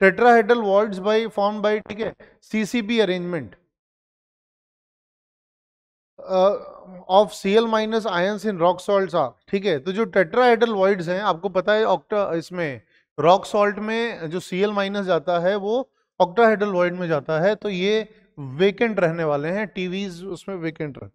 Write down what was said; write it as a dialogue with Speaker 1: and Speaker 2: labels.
Speaker 1: tetrahedral voids by form by ठीक है CCP arrangement of C L minus ions in rock salt are ठीक है तो जो टेट्राहेड्रल वॉइड्स हैं आपको पता है ऑक्टा इसमें रॉक सॉल्ट में जो सी एल माइनस जाता है वो ऑक्टाहेड्रल वॉइड में जाता है तो ये वेकेंट रहने वाले हैं टीवीज उसमें वेकेंट रहते हैं